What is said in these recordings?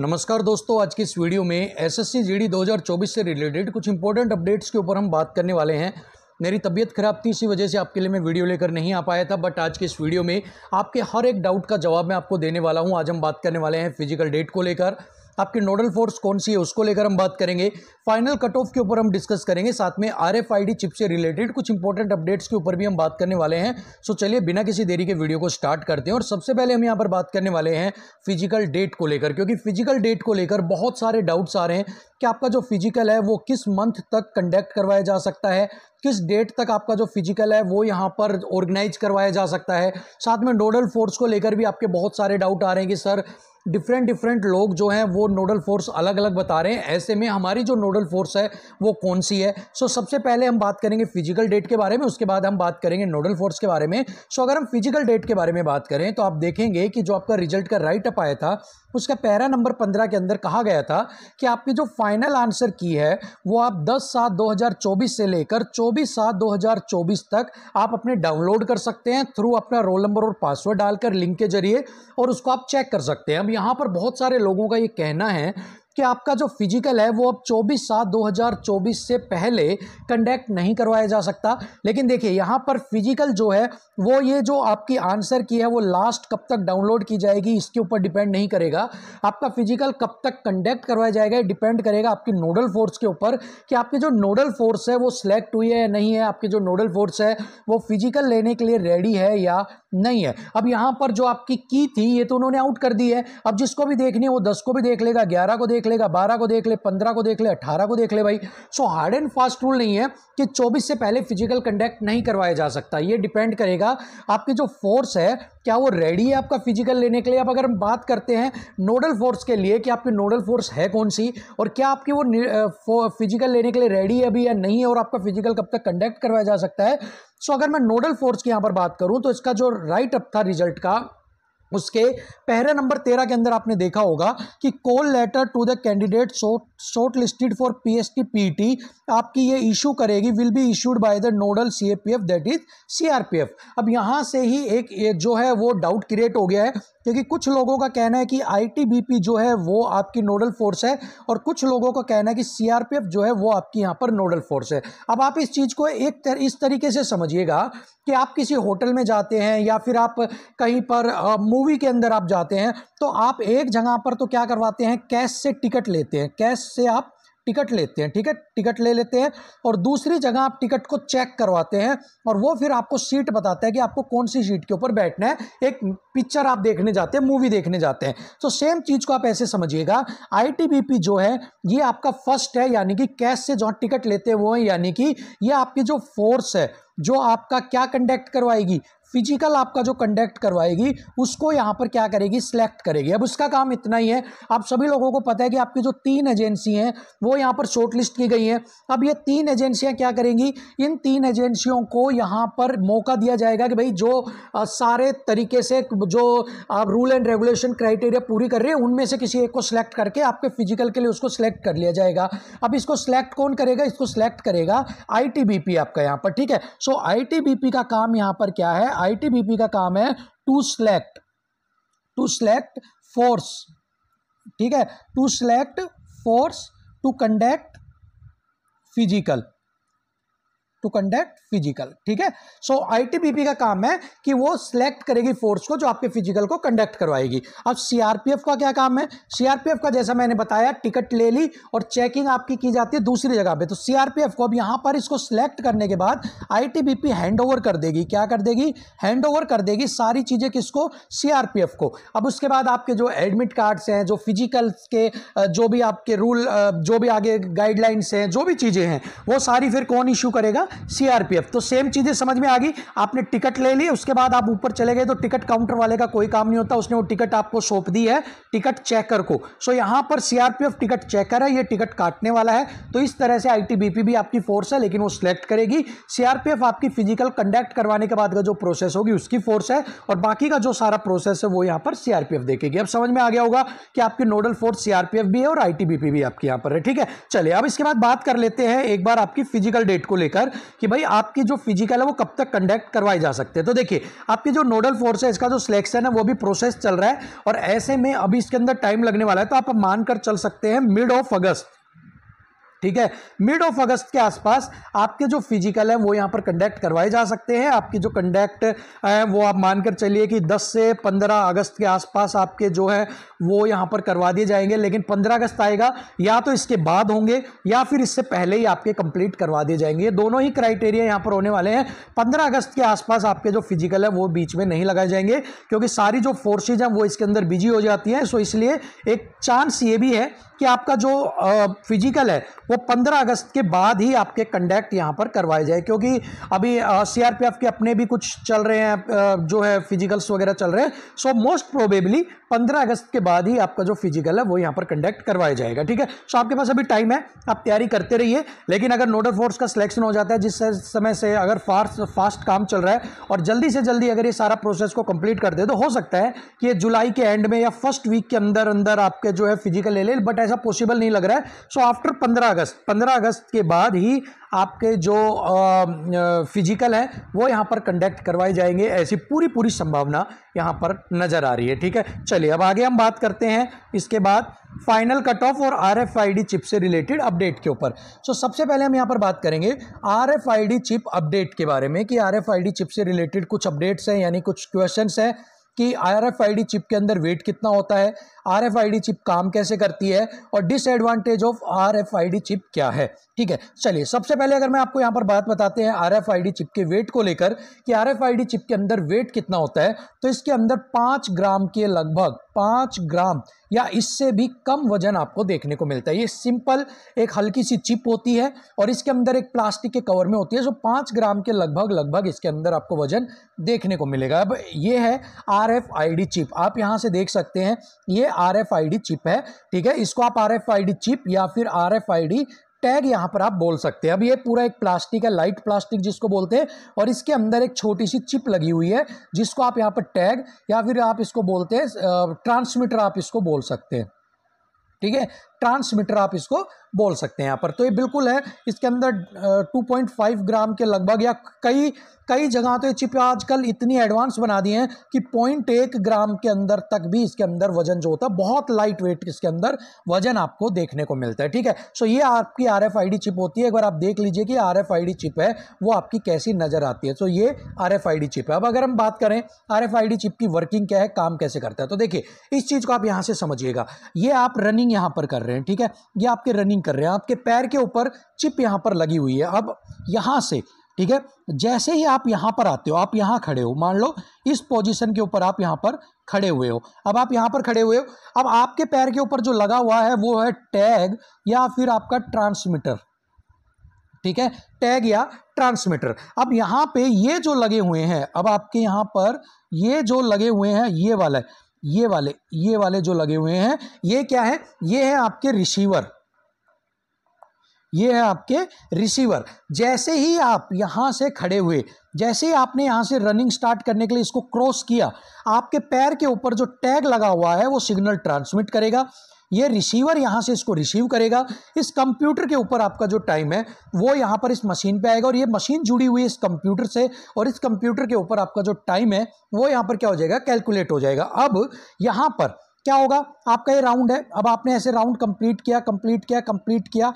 नमस्कार दोस्तों आज की इस वीडियो में एसएससी जीडी 2024 से रिलेटेड कुछ इंपॉर्टेंट अपडेट्स के ऊपर हम बात करने वाले हैं मेरी तबीयत खराब थी इसी वजह से आपके लिए मैं वीडियो लेकर नहीं आ पाया था बट आज के इस वीडियो में आपके हर एक डाउट का जवाब मैं आपको देने वाला हूँ आज हम बात करने वाले हैं फिजिकल डेट को लेकर आपकी नोडल फोर्स कौन सी है उसको लेकर हम बात करेंगे फाइनल कट ऑफ के ऊपर हम डिस्कस करेंगे साथ में R F I D chip से रिलेटेड कुछ इंपॉर्टेंट अपडेट्स के ऊपर भी हम बात करने वाले हैं सो चलिए बिना किसी देरी के वीडियो को स्टार्ट करते हैं और सबसे पहले हम यहाँ पर बात करने वाले हैं फिजिकल डेट को लेकर क्योंकि फिजिकल डेट को लेकर बहुत सारे डाउट्स आ रहे हैं कि आपका जो फिजिकल है वो किस मंथ तक कंडक्ट करवाया जा सकता है किस डेट तक आपका जो फिजिकल है वो यहाँ पर ऑर्गेनाइज करवाया जा सकता है साथ में नोडल फोर्स को लेकर भी आपके बहुत सारे डाउट आ रहे हैं कि सर डिफरेंट डिफरेंट लोग जो हैं वो नोडल फोर्स अलग अलग बता रहे हैं ऐसे में हमारी जो नोडल फोर्स है वो कौन सी है सो so, सबसे पहले हम बात करेंगे फिजिकल डेट के बारे में उसके बाद हम बात करेंगे नोडल फोर्स के बारे में सो so, अगर हम फिजिकल डेट के बारे में बात करें तो आप देखेंगे कि जो आपका रिजल्ट का राइट अप आया था उसका पैरा नंबर पंद्रह के अंदर कहा गया था कि आपकी जो फाइनल आंसर की है वो आप दस सात दो से लेकर चौबीस सात दो तक आप अपने डाउनलोड कर सकते हैं थ्रू अपना रोल नंबर और पासवर्ड डालकर लिंक के जरिए और उसको आप चेक कर सकते हैं हम यहाँ पर बहुत सारे लोगों का ये कहना है कि आपका जो फिजिकल है वो अब 24 सात 2024 से पहले कंडक्ट नहीं करवाया जा सकता लेकिन देखिए यहाँ पर फिजिकल जो है वो ये जो आपकी आंसर की है वो लास्ट कब तक डाउनलोड की जाएगी इसके ऊपर डिपेंड नहीं करेगा आपका फिजिकल कब तक कंडक्ट करवाया जाएगा डिपेंड करेगा आपकी नोडल फोर्स के ऊपर कि आपकी जो नोडल फोर्स है वो सिलेक्ट हुई है या नहीं है आपकी जो नोडल फोर्स है वो फिजिकल लेने के लिए रेडी है या नहीं है अब यहाँ पर जो आपकी की थी ये तो उन्होंने आउट कर दी है अब जिसको भी देखनी है वो दस को भी देख लेगा ग्यारह को देख लेगा बारह को देख ले पंद्रह को देख ले अट्ठारह को देख ले भाई so hard and fast rule नहीं है कि चौबीस से पहले फिजिकल कंडक्ट नहीं करवाया जा सकता ये डिपेंड करेगा आपकी जो फोर्स है क्या वो रेडी है आपका फिजिकल लेने के लिए अब अगर हम बात करते हैं नोडल फोर्स के लिए कि आपकी नोडल फोर्स है कौन सी और क्या आपकी वो फिजिकल लेने के लिए रेडी है अभी या नहीं है और आपका फिजिकल कब तक कंडक्ट करवाया जा सकता है सो so, अगर मैं नोडल फोर्स की यहाँ पर बात करूँ तो इसका जो राइट अप था रिजल्ट का उसके पहरे नंबर तेरह के अंदर आपने देखा होगा कि call letter to the candidate shortlisted for PST PT आपकी ये इशू करेगी will be issued by the nodal CAPF that is CRPF अब यहाँ से ही एक, एक जो है वो डाउट क्रिएट हो गया है क्योंकि कुछ लोगों का कहना है कि आईटीबीपी जो है वो आपकी नोडल फोर्स है और कुछ लोगों का कहना है कि सीआरपीएफ जो है वो आपकी यहाँ पर नोडल फोर्स है अब आप इस चीज़ को एक तर, इस तरीके से समझिएगा कि आप किसी होटल में जाते हैं या फिर आप कहीं पर मूवी के अंदर आप जाते हैं तो आप एक जगह पर तो क्या करवाते हैं कैश से टिकट लेते हैं कैश से आप टिकट लेते हैं ठीक है टिकट ले लेते हैं और दूसरी जगह आप टिकट को चेक करवाते हैं और वो फिर आपको सीट बताता है कि आपको कौन सी सीट के ऊपर बैठना है एक पिक्चर आप देखने जाते हैं मूवी देखने जाते हैं तो सेम चीज़ को आप ऐसे समझिएगा आई जो है ये आपका फर्स्ट है यानी कि कैश से जो टिकट लेते हुए यानी कि ये आपकी जो फोर्स है जो आपका क्या कंडक्ट करवाएगी फिजिकल आपका जो कंडक्ट करवाएगी उसको यहाँ पर क्या करेगी सिलेक्ट करेगी अब उसका काम इतना ही है आप सभी लोगों को पता है कि आपकी जो तीन एजेंसी हैं वो यहाँ पर शॉर्ट लिस्ट की गई हैं अब ये तीन एजेंसियाँ क्या करेंगी इन तीन एजेंसियों को यहाँ पर मौका दिया जाएगा कि भाई जो आ, सारे तरीके से जो आप रूल एंड रेगुलेशन क्राइटेरिया पूरी कर रहे हैं उनमें से किसी एक को सिलेक्ट करके आपके फिजिकल के लिए उसको सिलेक्ट कर लिया जाएगा अब इसको सिलेक्ट कौन करेगा इसको सिलेक्ट करेगा आई आपका यहाँ पर ठीक है सो आई का काम यहाँ पर क्या है आईटीबीपी का काम है to select to select force ठीक है to select force to conduct physical to conduct physical ठीक है सो आईटीबीपी का काम है कि वो सिलेक्ट करेगी फोर्स को जो आपके फिजिकल को कंडक्ट करवाएगी अब सीआरपीएफ का क्या काम है सीआरपीएफ का जैसा मैंने बताया टिकट ले ली और चेकिंग आपकी की जाती है दूसरी जगह पे तो सीआरपीएफ को अब यहां पर इसको सिलेक्ट करने के बाद आईटीबीपी हैंडओवर कर देगी क्या कर देगी हैंडओवर कर देगी सारी चीज़ें किसको सीआरपीएफ को अब उसके बाद आपके जो एडमिट कार्ड्स हैं जो फिजिकल के जो भी आपके रूल जो भी आगे गाइडलाइंस हैं जो भी चीज़ें हैं वो सारी फिर कौन इशू करेगा सीआरपीएफ तो सेम चीज़ें समझ में आ गई आपने टिकट ले ली उसके बाद आप ऊपर चले गए तो टिकट काउंटर वाले का कोई काम नहीं होता उसने वो टिकट आपको सौंप दी है टिकट चेकर को सो यहां पर सीआरपीएफ टिकट चेकर है ये टिकट काटने वाला है तो इस तरह से आईटीबीपी भी आपकी फोर्स है लेकिन वो सिलेक्ट करेगी सीआरपीएफ आपकी फिजिकल कंडक्ट करवाने के बाद का जो प्रोसेस होगी उसकी फोर्स है और बाकी का जो सारा प्रोसेस है वो यहां पर सीआरपीएफ देखेगी अब समझ में आ गया होगा कि आपकी नोडल फोर्स सीआरपीएफ भी है और आईटीबीपी भी आपके यहां पर है ठीक है चलिए अब इसके बाद बात कर लेते हैं एक बार आपकी फिजिकल डेट को लेकर कि भाई आपकी जो फिजिकल है वो कब तक कंडक्ट करवाए जा सकते हैं तो देखिए आपकी जो नोडल फोर्स है इसका जो सिलेक्शन है वो भी प्रोसेस चल रहा है और ऐसे में अभी इसके अंदर टाइम लगने वाला है तो आप मानकर चल सकते हैं मिड ऑफ अगस्त ठीक है मिड ऑफ अगस्त के आसपास आपके जो फिजिकल है वो यहाँ पर कंडक्ट करवाए जा सकते हैं आपकी जो कंडक्ट है वो आप मानकर चलिए कि 10 से 15 अगस्त के आसपास आपके जो है वो यहाँ पर करवा दिए जाएंगे लेकिन 15 अगस्त आएगा या तो इसके बाद होंगे या फिर इससे पहले ही आपके कंप्लीट करवा दिए जाएंगे ये दोनों ही क्राइटेरिया यहाँ पर होने वाले हैं पंद्रह अगस्त के आसपास आपके जो फिजिकल है वो बीच में नहीं लगाए जाएंगे क्योंकि सारी जो फोर्सेज हैं वो इसके अंदर बिजी हो जाती हैं सो इसलिए एक चांस ये भी है कि आपका जो फिजिकल है वो 15 अगस्त के बाद ही आपके कंडक्ट यहाँ पर करवाए जाए क्योंकि अभी सीआरपीएफ के अपने भी कुछ चल रहे हैं जो है फिजिकल्स वगैरह चल रहे हैं सो मोस्ट प्रोबेबली पंद्रह अगस्त के बाद ही आपका जो फिजिकल है वो यहाँ पर कंडक्ट करवाया जाएगा ठीक है सो आपके पास अभी टाइम है आप तैयारी करते रहिए लेकिन अगर नोडल फोर्स का सिलेक्शन हो जाता है जिस समय से अगर फास्ट फास्ट काम चल रहा है और जल्दी से जल्दी अगर ये सारा प्रोसेस को कंप्लीट कर दे तो हो सकता है कि ये जुलाई के एंड में या फर्स्ट वीक के अंदर अंदर आपके जो है फिजिकल ले ले बट ऐसा पॉसिबल नहीं लग रहा है सो आफ्टर पंद्रह अगस्त पंद्रह अगस्त के बाद ही आपके जो फिजिकल है वो यहाँ पर कंडक्ट करवाए जाएंगे ऐसी पूरी पूरी संभावना यहाँ पर नज़र आ रही है ठीक है चलिए अब आगे हम बात करते हैं इसके बाद फाइनल कट ऑफ और R F I D chip से रिलेटेड अपडेट के ऊपर सो so, सबसे पहले हम यहाँ पर बात करेंगे R F I D chip update के बारे में कि R F I D chip से रिलेटेड कुछ अपडेट्स हैं यानी कुछ क्वेश्चंस हैं कि R F I D chip के अंदर वेट कितना होता है R F I D chip काम कैसे करती है और disadvantage of R F I D chip क्या है ठीक है चलिए सबसे पहले अगर मैं आपको यहाँ पर बात बताते हैं R F I D chip के वेट को लेकर कि R F I D chip के अंदर वेट कितना होता है तो इसके अंदर पाँच ग्राम के लगभग पाँच ग्राम या इससे भी कम वजन आपको देखने को मिलता है ये सिंपल एक हल्की सी चिप होती है और इसके अंदर एक प्लास्टिक के कवर में होती है जो पाँच ग्राम के लगभग लगभग इसके अंदर आपको वजन देखने को मिलेगा अब ये है R F I D chip आप यहाँ से देख सकते हैं ये आर चिप है ठीक है इसको आप आर चिप या फिर आर टैग यहाँ पर आप बोल सकते हैं अब ये पूरा एक प्लास्टिक है लाइट प्लास्टिक जिसको बोलते हैं और इसके अंदर एक छोटी सी चिप लगी हुई है जिसको आप यहाँ पर टैग या फिर आप इसको बोलते हैं ट्रांसमीटर आप इसको बोल सकते हैं ठीक है ट्रांसमीटर आप इसको बोल सकते हैं यहाँ पर तो ये बिल्कुल है इसके अंदर 2.5 ग्राम के लगभग या कई कई जगह तो ये चिप आजकल इतनी एडवांस बना दी हैं कि पॉइंट एक ग्राम के अंदर तक भी इसके अंदर वजन जो होता है बहुत लाइट वेट इसके अंदर वजन आपको देखने को मिलता है ठीक है सो ये आपकी R F I D chip होती है एक बार आप देख लीजिए कि R F I D chip है वो आपकी कैसी नज़र आती है सो ये R F I D chip है अब अगर हम बात करें R F I D chip की वर्किंग क्या है काम कैसे करता है तो देखिए इस चीज़ को आप यहाँ से समझिएगा ये आप रनिंग यहाँ पर कर रहे हैं रहे हैं ठीक है ये आपके रनिंग कर रहे हैं आपके पैर के ऊपर चिप यहाँ पर लगी हुई है अब यहाँ से ठीक है जैसे ही आप यहाँ पर आते हो आप यहाँ खड़े हो मान लो इस पोजीशन के ऊपर आप यहाँ पर खड़े हुए हो अब आप यहाँ पर खड़े हुए हो अब आपके पैर के ऊपर जो लगा हुआ है वो है टैग या फिर आपका ट्रांसमीटर ठीक है टैग या ट्रांसमीटर अब यहाँ पे ये जो लगे हुए हैं अब आपके यहाँ पर ये जो लगे हुए हैं ये वाला है ये वाले ये वाले जो लगे हुए हैं ये क्या है ये है आपके रिसीवर ये है आपके रिसीवर जैसे ही आप यहां से खड़े हुए जैसे ही आपने यहां से रनिंग स्टार्ट करने के लिए इसको क्रॉस किया आपके पैर के ऊपर जो टैग लगा हुआ है वो सिग्नल ट्रांसमिट करेगा ये रिसीवर यहाँ से इसको रिसीव करेगा इस कंप्यूटर के ऊपर आपका जो टाइम है वो यहाँ पर इस मशीन पे आएगा और ये मशीन जुड़ी हुई है इस कंप्यूटर से और इस कंप्यूटर के ऊपर आपका जो टाइम है वो यहाँ पर क्या हो जाएगा कैलकुलेट हो जाएगा अब यहाँ पर क्या होगा आपका ये राउंड है अब आपने ऐसे राउंड कंप्लीट किया कंप्लीट किया कंप्लीट किया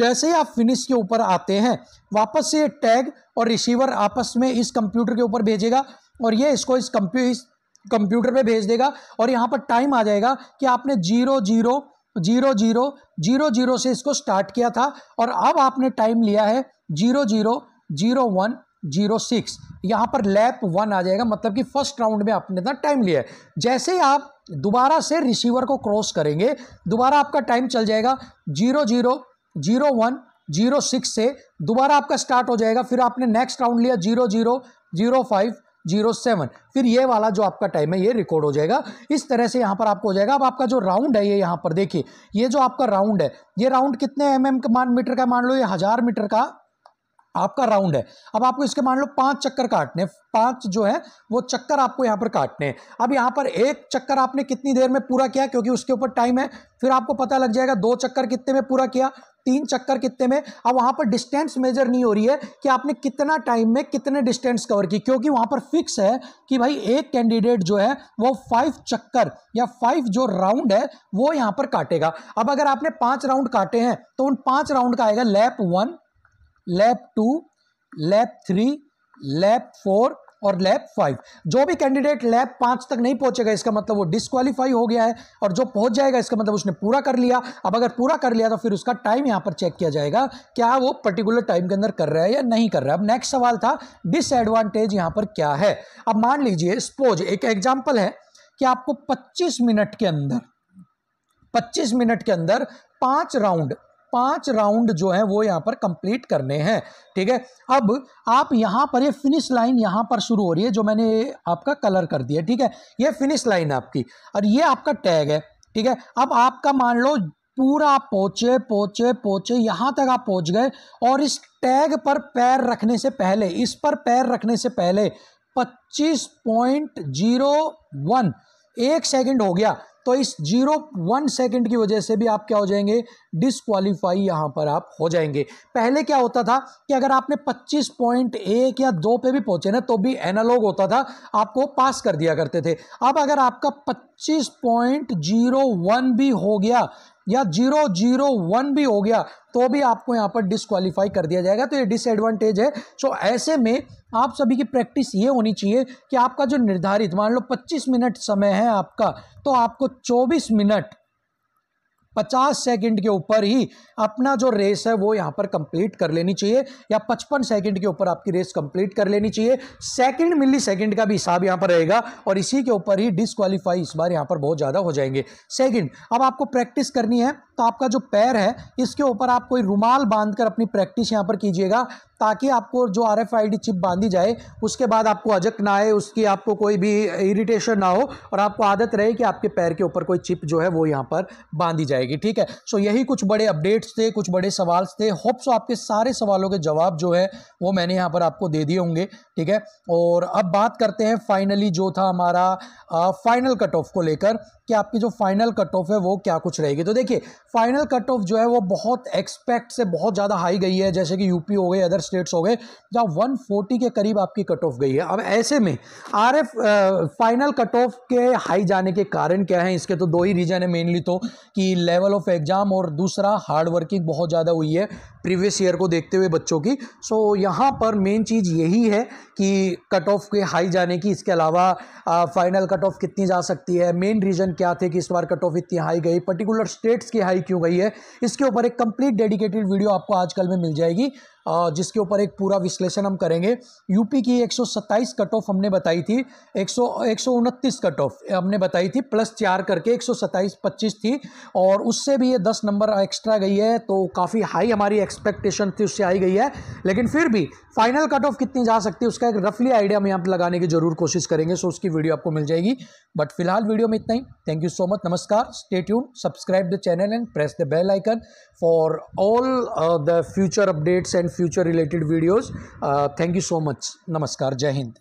जैसे ही आप फिनिश के ऊपर आते हैं वापस से ये टैग और रिसीवर आपस में इस कंप्यूटर के ऊपर भेजेगा और ये इसको इस कंप्यू इस कंप्यूटर पे भेज देगा और यहाँ पर टाइम आ जाएगा कि आपने zero zero zero zero zero zero से इसको स्टार्ट किया था और अब आपने टाइम लिया है zero zero zero one zero six यहाँ पर लैप वन आ जाएगा मतलब कि फर्स्ट राउंड में आपने इतना टाइम लिया है जैसे ही आप दोबारा से रिसीवर को क्रॉस करेंगे दोबारा आपका टाइम चल जाएगा zero zero zero one zero six से दोबारा आपका स्टार्ट हो जाएगा फिर आपने नेक्स्ट राउंड लिया zero zero zero five zero seven फिर ये वाला जो आपका टाइम है ये रिकॉर्ड हो जाएगा इस तरह से यहाँ पर आपको हो जाएगा अब आपका जो राउंड है ये यहाँ पर देखिए ये जो आपका राउंड है ये राउंड कितने एम mm एम का मीटर का मान लो ये हज़ार मीटर का आपका राउंड है अब आपको इसके मान लो पांच चक्कर काटने पांच जो है वो चक्कर आपको यहाँ पर काटने हैं अब यहाँ पर एक चक्कर आपने कितनी देर में पूरा किया क्योंकि उसके ऊपर टाइम है फिर आपको पता लग जाएगा दो चक्कर कितने में पूरा किया तीन चक्कर कितने में अब वहां पर डिस्टेंस मेजर नहीं हो रही है कि आपने कितना टाइम में कितने डिस्टेंस कवर की क्योंकि वहां पर फिक्स है कि भाई एक कैंडिडेट जो है वो फाइव चक्कर या फाइव जो राउंड है वो यहां पर काटेगा अब अगर आपने पांच राउंड काटे हैं तो उन पांच राउंड का आएगा lap one lap two lap three lap four और लैब फाइव जो भी कैंडिडेट लैब पांच तक नहीं पहुंचेगा इसका मतलब वो डिस्कालीफाई हो गया है और जो पहुंच जाएगा इसका मतलब उसने पूरा कर लिया अब अगर पूरा कर लिया तो फिर उसका टाइम यहां पर चेक किया जाएगा क्या वो पर्टिकुलर टाइम के अंदर कर रहा है या नहीं कर रहा है अब नेक्स्ट सवाल था डिसएडवांटेज यहां पर क्या है अब मान लीजिए स्पोज एक एग्जाम्पल है कि आपको पच्चीस मिनट के अंदर पच्चीस मिनट के अंदर पांच राउंड पांच राउंड जो है वो यहाँ पर कंप्लीट करने हैं ठीक है अब आप यहाँ पर ये यह फिनिश लाइन यहाँ पर शुरू हो रही है जो मैंने आपका कलर कर दिया ठीक है ये फिनिश लाइन आपकी और ये आपका टैग है ठीक है अब आपका मान लो पूरा आप पहुँचे पहुँचे पहुँचे यहाँ तक आप पहुँच गए और इस टैग पर पैर रखने से पहले इस पर पैर रखने से पहले पच्चीस पॉइंट जीरो वन एक सेकंड हो गया तो इस जीरो वन सेकेंड की वजह से भी आप क्या हो जाएंगे डिसक्वालीफाई यहाँ पर आप हो जाएंगे पहले क्या होता था कि अगर आपने पच्चीस पॉइंट एक या दो पे भी पहुंचे ना तो भी एनालॉग होता था आपको पास कर दिया करते थे अब अगर आपका पच्चीस पॉइंट जीरो वन भी हो गया या जीरो जीरो वन भी हो गया तो भी आपको यहाँ पर डिसक्वालीफाई कर दिया जाएगा तो ये डिसएडवांटेज है सो ऐसे में आप सभी की प्रैक्टिस ये होनी चाहिए कि आपका जो निर्धारित मान लो 25 मिनट समय है आपका तो आपको 24 मिनट पचास सेकंड के ऊपर ही अपना जो रेस है वो यहाँ पर कंप्लीट कर लेनी चाहिए या पचपन सेकंड के ऊपर आपकी रेस कंप्लीट कर लेनी चाहिए सेकंड मिली सेकंड का भी हिसाब यहाँ पर रहेगा और इसी के ऊपर ही डिसक्वालीफाई इस बार यहाँ पर बहुत ज़्यादा हो जाएंगे सेकंड अब आपको प्रैक्टिस करनी है तो आपका जो पैर है इसके ऊपर आप कोई रुमाल बांधकर अपनी प्रैक्टिस यहाँ पर कीजिएगा ताकि आपको जो R F I D chip बांधी जाए उसके बाद आपको अजक ना आए उसकी आपको कोई भी इरिटेशन ना हो और आपको आदत रहे कि आपके पैर के ऊपर कोई चिप जो है वो यहाँ पर बांधी जाएगी ठीक है सो so, यही कुछ बड़े अपडेट्स थे कुछ बड़े सवाल थे होप्स आपके सारे सवालों के जवाब जो है वो मैंने यहाँ पर आपको दे दिए होंगे ठीक है और अब बात करते हैं फाइनली जो था हमारा आ, फाइनल कट ऑफ को लेकर कि आपकी जो फाइनल कट ऑफ है वो क्या कुछ रहेगी तो देखिए फाइनल कट ऑफ जो है वो बहुत एक्सपेक्ट से बहुत ज़्यादा हाई गई है जैसे कि यूपी हो गई अदर स्टेट्स हो गए जहाँ वन के करीब आपकी कट ऑफ गई है अब ऐसे में आर फाइनल कट ऑफ के हाई जाने के कारण क्या है इसके तो दो ही रीज़न है मेनली तो कि लेवल ऑफ एग्ज़ाम और दूसरा हार्ड वर्किंग बहुत ज़्यादा हुई है प्रीवियस ईयर को देखते हुए बच्चों की सो यहाँ पर मेन चीज़ यही है कि कट ऑफ के हाई जाने की इसके अलावा फाइनल कट ऑफ कितनी जा सकती है मेन रीज़न क्या थे कि इस बार कट ऑफ इतनी हाई गई पर्टिकुलर स्टेट्स की हाई क्यों गई है इसके ऊपर एक कंप्लीट डेडिकेटेड वीडियो आपको आजकल में मिल जाएगी जिसके ऊपर एक पूरा विश्लेषण हम करेंगे यूपी की 127 कट ऑफ हमने बताई थी एक सौ कट ऑफ हमने बताई थी प्लस चार करके 127 25 थी और उससे भी ये 10 नंबर एक्स्ट्रा गई है तो काफ़ी हाई हमारी एक्सपेक्टेशन थी उससे आई गई है लेकिन फिर भी फाइनल कट ऑफ कितनी जा सकती है उसका एक रफली आइडिया हम यहाँ पर लगाने की जरूर कोशिश करेंगे सो उसकी वीडियो आपको मिल जाएगी बट फिलहाल वीडियो में इतना ही थैंक यू सो मच नमस्कार stay tune subscribe the channel and press the bell icon for all the future updates and future related videos thank you so much नमस्कार जय हिंद